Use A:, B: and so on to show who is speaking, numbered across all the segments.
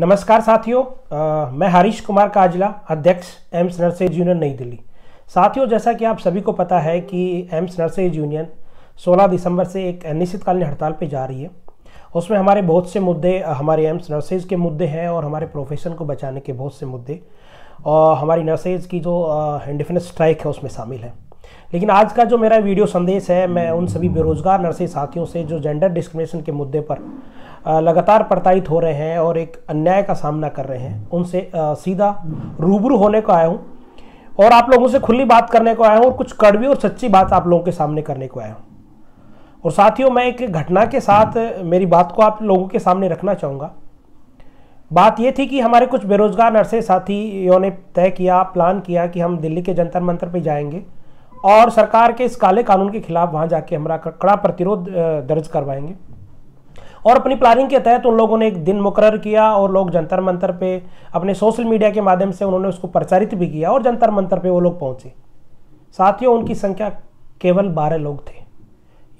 A: नमस्कार साथियों मैं हरीश कुमार काजला अध्यक्ष एम्स नर्सेज यूनियन नई दिल्ली साथियों जैसा कि आप सभी को पता है कि एम्स नर्सेज यूनियन 16 दिसंबर से एक अनिश्चितकालीन हड़ताल पर जा रही है उसमें हमारे बहुत से मुद्दे हमारे एम्स नर्सेज के मुद्दे हैं और हमारे प्रोफेशन को बचाने के बहुत से मुद्दे और हमारी नर्सेज की जो इंडिफिनिट स्ट्राइक है उसमें शामिल है लेकिन आज का जो मेरा वीडियो संदेश है मैं उन सभी बेरोजगार नर्सिंग साथियों से जो जेंडर डिस्क्रिमिनेशन के मुद्दे पर लगातार प्रताड़ित हो रहे हैं और एक अन्याय का सामना कर रहे हैं उनसे सीधा रूबरू होने को आया हूँ और आप लोगों से खुली बात करने को आया हूँ और कुछ कड़वी और सच्ची बात आप लोगों के सामने करने को आया हूँ और साथियों मैं एक घटना के साथ मेरी बात को आप लोगों के सामने रखना चाहूँगा बात यह थी कि हमारे कुछ बेरोजगार नर्से साथियों ने तय किया प्लान किया कि हम दिल्ली के जंतर मंतर पर जाएंगे और सरकार के इस काले कानून के खिलाफ वहां जाके हमारा कड़ा प्रतिरोध दर्ज करवाएंगे और अपनी प्लानिंग के तहत उन लोगों ने एक दिन मुकर किया और लोग जंतर मंतर पे अपने सोशल मीडिया के माध्यम से उन्होंने उसको प्रचारित भी किया और जंतर मंतर पे वो लोग पहुंचे साथियों उनकी संख्या केवल बारह लोग थे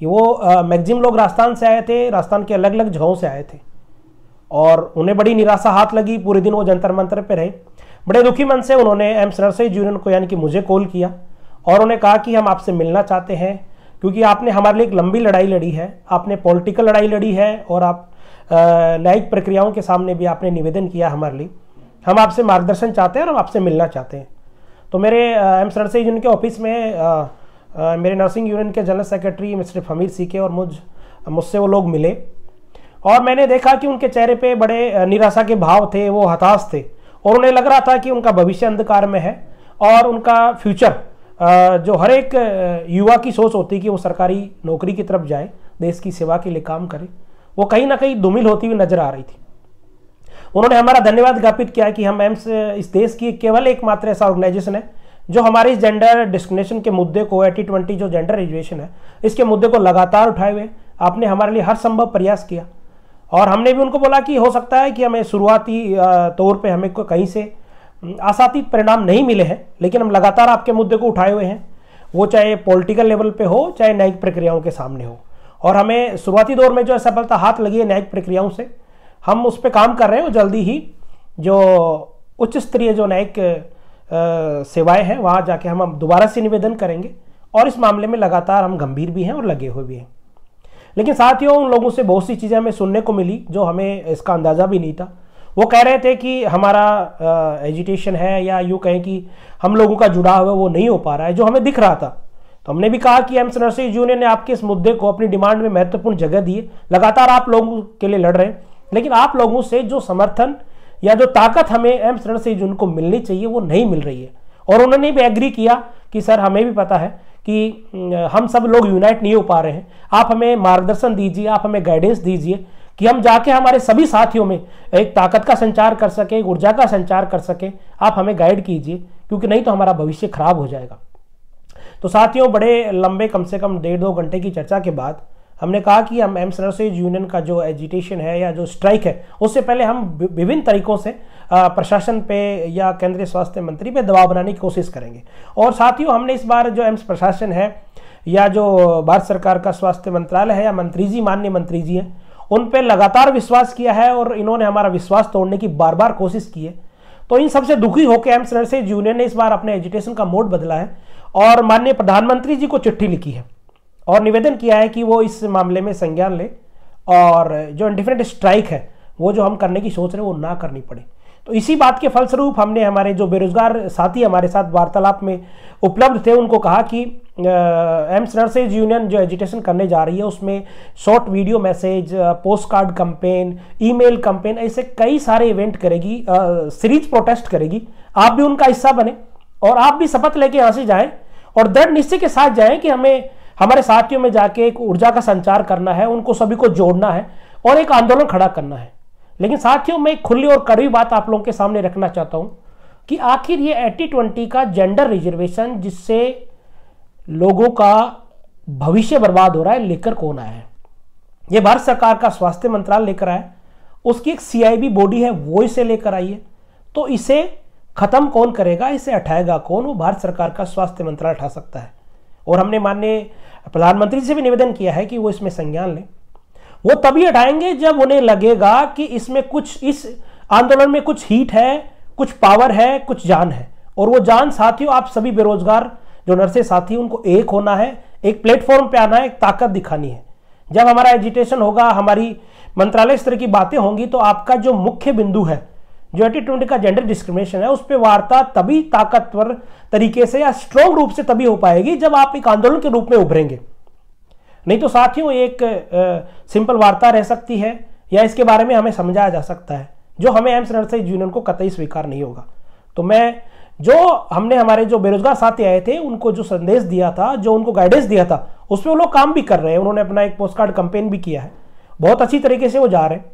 A: वो मैगजिम लोग राजस्थान से आए थे राजस्थान के अलग अलग जगहों से आए थे और उन्हें बड़ी निराशा हाथ लगी पूरे दिन वो जंतर मंतर पे रहे बड़े दुखी मन से उन्होंने एम्स नरसई जूनियन को यानी कि मुझे कॉल किया और उन्हें कहा कि हम आपसे मिलना चाहते हैं क्योंकि आपने हमारे लिए एक लंबी लड़ाई लड़ी है आपने पॉलिटिकल लड़ाई लड़ी है और आप न्यायिक प्रक्रियाओं के सामने भी आपने निवेदन किया हमारे लिए हम आपसे मार्गदर्शन चाहते हैं और हम आपसे मिलना चाहते हैं तो मेरे एम सरसई जी उनके ऑफिस में आ, आ, मेरे नर्सिंग यूनियन के जनरल सेक्रेटरी मिस्टर फमीर सीके और मुझ मुझसे वो लोग मिले और मैंने देखा कि उनके चेहरे पर बड़े निराशा के भाव थे वो हताश थे और उन्हें लग रहा था कि उनका भविष्य अंधकार में है और उनका फ्यूचर जो हर एक युवा की सोच होती है कि वो सरकारी नौकरी की तरफ जाए देश की सेवा के लिए काम करे वो कहीं ना कहीं धुमिल होती हुई नजर आ रही थी उन्होंने हमारा धन्यवाद ज्ञापित किया कि हम एम्स इस देश की केवल एकमात्र ऐसा ऑर्गेनाइजेशन है जो हमारे इस जेंडर डिस्क्रिमिनेशन के मुद्दे को एटी ट्वेंटी जो जेंडर एजुकेशन है इसके मुद्दे को लगातार उठाए हुए आपने हमारे लिए हर संभव प्रयास किया और हमने भी उनको बोला कि हो सकता है कि हमें शुरुआती तौर पे हमें कहीं से आशातीत परिणाम नहीं मिले हैं लेकिन हम लगातार आपके मुद्दे को उठाए हुए हैं वो चाहे पॉलिटिकल लेवल पे हो चाहे न्यायिक प्रक्रियाओं के सामने हो और हमें शुरुआती दौर में जो है सफलता हाथ लगी है न्यायिक प्रक्रियाओं से हम उस पर काम कर रहे हैं और जल्दी ही जो उच्च स्तरीय जो न्यायिक सेवाएं हैं वहाँ जाके हम दोबारा से निवेदन करेंगे और इस मामले में लगातार हम गंभीर भी हैं और लगे हुए भी हैं लेकिन साथियों उन लोगों से बहुत सी चीज़ें हमें सुनने को मिली जो हमें इसका अंदाज़ा भी नहीं था वो कह रहे थे कि हमारा एजुटेशन है या यूँ कहें कि हम लोगों का जुड़ा है वो नहीं हो पा रहा है जो हमें दिख रहा था तो हमने भी कहा कि एम्स नर्सिंग यूनियन ने आपके इस मुद्दे को अपनी डिमांड में महत्वपूर्ण जगह दी लगातार आप लोगों के लिए लड़ रहे हैं लेकिन आप लोगों से जो समर्थन या जो ताकत हमें एम्स नर्सिंग यूनियन को मिलनी चाहिए वो नहीं मिल रही है और उन्होंने भी एग्री किया कि सर हमें भी पता है कि हम सब लोग यूनाइट नहीं हो पा रहे हैं आप हमें मार्गदर्शन दीजिए आप हमें गाइडेंस दीजिए कि हम जाके हमारे सभी साथियों में एक ताकत का संचार कर सके एक ऊर्जा का संचार कर सके आप हमें गाइड कीजिए क्योंकि नहीं तो हमारा भविष्य खराब हो जाएगा तो साथियों बड़े लंबे कम से कम डेढ़ दो घंटे की चर्चा के बाद हमने कहा कि हम एम्स नर्सेज यूनियन का जो एजिटेशन है या जो स्ट्राइक है उससे पहले हम विभिन्न तरीकों से प्रशासन पे या केंद्रीय स्वास्थ्य मंत्री पे दबाव बनाने की कोशिश करेंगे और साथियों हमने इस बार जो एम्स प्रशासन है या जो भारत सरकार का स्वास्थ्य मंत्रालय है या मंत्री जी माननीय मंत्री जी हैं उन पर लगातार विश्वास किया है और इन्होंने हमारा विश्वास तोड़ने की बार बार कोशिश की है तो इन सबसे दुखी होकर एम्स नर्सेज यूनियन ने इस बार अपने एजुटेशन का मोड बदला है और माननीय प्रधानमंत्री जी को चिट्ठी लिखी है और निवेदन किया है कि वो इस मामले में संज्ञान ले और जो इंडिफिनेट स्ट्राइक है वो जो हम करने की सोच रहे हैं वो ना करनी पड़े तो इसी बात के फलस्वरूप हमने हमारे जो बेरोजगार साथी हमारे साथ वार्तालाप में उपलब्ध थे उनको कहा कि एम्स नर्सेज यूनियन जो एजुटेशन करने जा रही है उसमें short video message post card campaign email campaign ऐसे कई सारे इवेंट करेगी सीरीज प्रोटेस्ट करेगी आप भी उनका हिस्सा बने और आप भी शपथ लेके यहाँ से जाएं और दृढ़ निश्चय के साथ जाएं कि हमें हमारे साथियों में जाके एक ऊर्जा का संचार करना है उनको सभी को जोड़ना है और एक आंदोलन खड़ा करना है लेकिन साथियों में एक खुली और कड़वी बात आप लोगों के सामने रखना चाहता हूँ कि आखिर ये एटी ट्वेंटी का जेंडर रिजर्वेशन जिससे लोगों का भविष्य बर्बाद हो रहा है लेकर कौन आया है यह भारत सरकार का स्वास्थ्य मंत्रालय लेकर आया उसकी एक सीआईबी बॉडी है वो इसे लेकर आई है तो इसे खत्म कौन करेगा इसे हटाएगा कौन वो भारत सरकार का स्वास्थ्य मंत्रालय हटा सकता है और हमने माननीय प्रधानमंत्री से भी निवेदन किया है कि वो इसमें संज्ञान लें वो तभी हटाएंगे जब उन्हें लगेगा कि इसमें कुछ इस आंदोलन में कुछ हीट है कुछ पावर है कुछ जान है और वो जान साथियों आप सभी बेरोजगार जो नर्सें साथी उनको एक होना है एक प्लेटफॉर्म पे आना है एक ताकत दिखानी है जब हमारा एजिटेशन होगा हमारी मंत्रालय स्तर की बातें होंगी तो आपका जो मुख्य बिंदु है जो एटी ट्वेंटी का जेंडर डिस्क्रिमिनेशन है उस पर वार्ता तभी ताकतवर तरीके से या स्ट्रॉन्ग रूप से तभी हो पाएगी जब आप एक आंदोलन के रूप में उभरेंगे नहीं तो साथियों एक आ, सिंपल वार्ता रह सकती है या इसके बारे में हमें समझाया जा सकता है जो हमें एम्स नर्स यूनियन को कतई स्वीकार नहीं होगा तो मैं जो हमने हमारे जो बेरोजगार साथी आए थे उनको जो संदेश दिया था जो उनको गाइडेंस दिया था उसमें वो लोग काम भी कर रहे हैं उन्होंने अपना एक पोस्ट कार्ड कंपेन भी किया है बहुत अच्छी तरीके से वो जा रहे हैं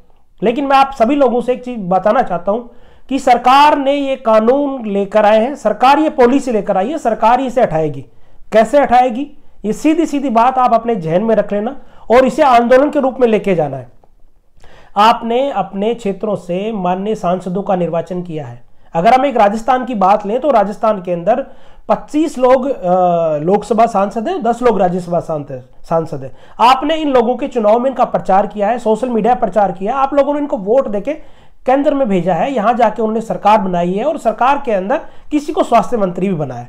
A: लेकिन मैं आप सभी लोगों से एक चीज़ बताना चाहता हूं कि सरकार ने ये कानून लेकर आए हैं सरकार ये पॉलिसी लेकर आई है सरकार इसे हटाएगी कैसे हटाएगी ये सीधी सीधी बात आप अपने जहन में रख लेना और इसे आंदोलन के रूप में लेके जाना है आपने अपने क्षेत्रों से माननीय सांसदों का निर्वाचन किया है अगर हम एक राजस्थान की बात लें तो राजस्थान के अंदर 25 लोग लोकसभा सांसद हैं 10 लोग राज्यसभा सांसद हैं आपने इन लोगों के चुनाव में इनका प्रचार किया है सोशल मीडिया प्रचार किया है आप लोगों ने इनको वोट देके केंद्र में भेजा है यहां जाके उन्होंने सरकार बनाई है और सरकार के अंदर किसी को स्वास्थ्य मंत्री भी बनाया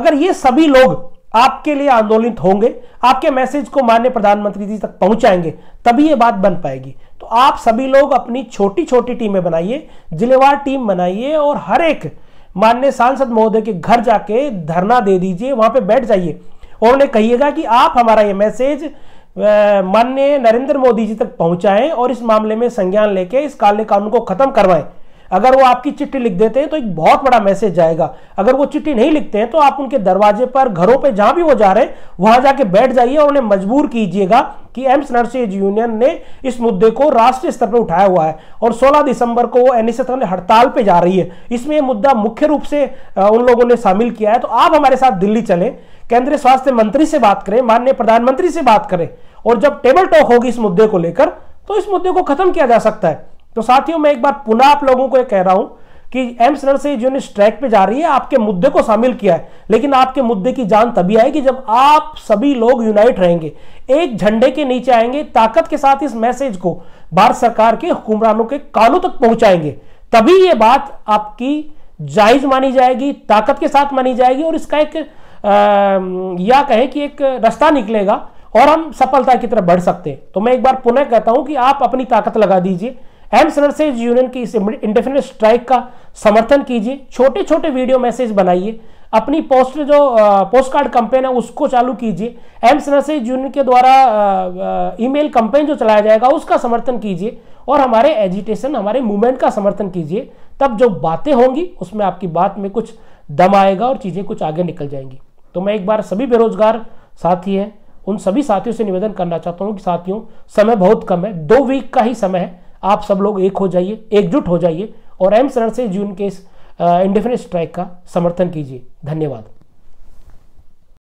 A: अगर ये सभी लोग आपके लिए आंदोलित होंगे आपके मैसेज को मान्य प्रधानमंत्री जी तक पहुंचाएंगे तभी ये बात बन पाएगी तो आप सभी लोग अपनी छोटी छोटी टीमें बनाइए जिलेवार टीम बनाइए और हर एक माननीय सांसद महोदय के घर जाके धरना दे दीजिए वहां पे बैठ जाइए और उन्हें कहिएगा कि आप हमारा ये मैसेज माननीय नरेंद्र मोदी जी तक पहुंचाएं और इस मामले में संज्ञान लेके इस काले कानून को खत्म करवाएं अगर वो आपकी चिट्ठी लिख देते हैं तो एक बहुत बड़ा मैसेज जाएगा अगर वो चिट्ठी नहीं लिखते हैं तो आप उनके दरवाजे पर घरों पर जहां भी वो जा रहे हैं वहां जाके बैठ जाइए और उन्हें मजबूर कीजिएगा कि एम्स नर्सेज यूनियन ने इस मुद्दे को राष्ट्रीय स्तर पर उठाया हुआ है और 16 दिसंबर को वो एन एस हड़ताल पे जा रही है इसमें मुद्दा मुख्य रूप से उन लोगों ने शामिल किया है तो आप हमारे साथ दिल्ली चले केंद्रीय स्वास्थ्य मंत्री से बात करें माननीय प्रधानमंत्री से बात करें और जब टेबल टॉक होगी इस मुद्दे को लेकर तो इस मुद्दे को खत्म किया जा सकता है तो साथियों मैं एक बार पुनः आप लोगों को कह रहा हूं कि एम्स नर्स यूनियन स्ट्राइक पे जा रही है आपके मुद्दे को शामिल किया है लेकिन आपके मुद्दे की जान तभी आएगी जब आप सभी लोग यूनाइट रहेंगे एक झंडे के नीचे आएंगे ताकत के साथ इस मैसेज को भारत सरकार के हुक्मरानों के कानों तक पहुंचाएंगे तभी ये बात आपकी जायज मानी जाएगी ताकत के साथ मानी जाएगी और इसका एक आ, या कहें कि एक रास्ता निकलेगा और हम सफलता की तरफ बढ़ सकते हैं तो मैं एक बार पुनः कहता हूं कि आप अपनी ताकत लगा दीजिए एम सर्विसेज यूनियन की इस इंडेफिनेट स्ट्राइक का समर्थन कीजिए छोटे छोटे वीडियो मैसेज बनाइए अपनी पोस्ट जो पोस्ट कार्ड कंपेन है उसको चालू कीजिए एम सर्विसेज यूनियन के द्वारा ईमेल कंपेन जो चलाया जाएगा उसका समर्थन कीजिए और हमारे एजिटेशन हमारे मूवमेंट का समर्थन कीजिए तब जो बातें होंगी उसमें आपकी बात में कुछ दम आएगा और चीज़ें कुछ आगे निकल जाएंगी तो मैं एक बार सभी बेरोजगार साथी हैं उन सभी साथियों से निवेदन करना चाहता हूँ कि साथियों समय बहुत कम है दो वीक का ही समय है आप सब लोग एक हो जाइए एकजुट हो जाइए और एम शरण से जून के इस इंडिफिनिट स्ट्राइक का समर्थन कीजिए धन्यवाद